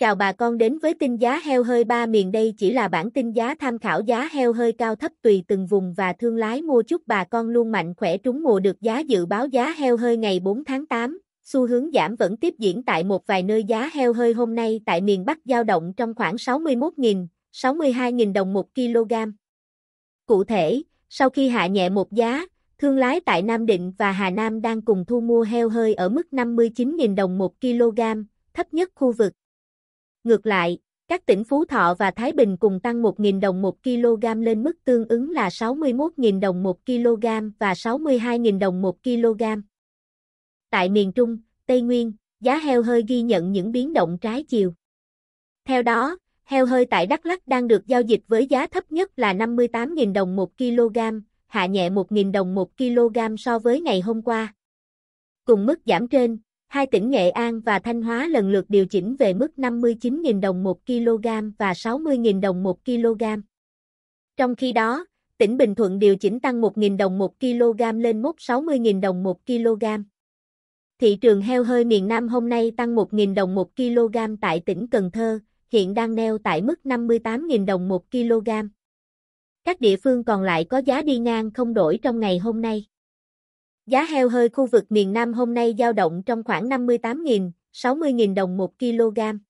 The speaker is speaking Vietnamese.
Chào bà con đến với tin giá heo hơi ba miền đây chỉ là bản tin giá tham khảo giá heo hơi cao thấp tùy từng vùng và thương lái mua chúc bà con luôn mạnh khỏe trúng mùa được giá dự báo giá heo hơi ngày 4 tháng 8. Xu hướng giảm vẫn tiếp diễn tại một vài nơi giá heo hơi hôm nay tại miền Bắc dao động trong khoảng 61.000, 62.000 đồng 1 kg. Cụ thể, sau khi hạ nhẹ một giá, thương lái tại Nam Định và Hà Nam đang cùng thu mua heo hơi ở mức 59.000 đồng 1 kg, thấp nhất khu vực. Ngược lại, các tỉnh Phú Thọ và Thái Bình cùng tăng 1.000 đồng 1 kg lên mức tương ứng là 61.000 đồng 1 kg và 62.000 đồng 1 kg. Tại miền Trung, Tây Nguyên, giá heo hơi ghi nhận những biến động trái chiều. Theo đó, heo hơi tại Đắk Lắk đang được giao dịch với giá thấp nhất là 58.000 đồng 1 kg, hạ nhẹ 1.000 đồng 1 kg so với ngày hôm qua. Cùng mức giảm trên, hai tỉnh Nghệ An và Thanh Hóa lần lượt điều chỉnh về mức 59.000 đồng 1 kg và 60.000 đồng 1 kg. Trong khi đó, tỉnh Bình Thuận điều chỉnh tăng 1.000 đồng 1 kg lên mốc 60.000 đồng 1 kg. Thị trường heo hơi miền Nam hôm nay tăng 1.000 đồng 1 kg tại tỉnh Cần Thơ, hiện đang neo tại mức 58.000 đồng 1 kg. Các địa phương còn lại có giá đi ngang không đổi trong ngày hôm nay. Giá heo hơi khu vực miền Nam hôm nay dao động trong khoảng 58.000, 60.000 đồng 1 kg.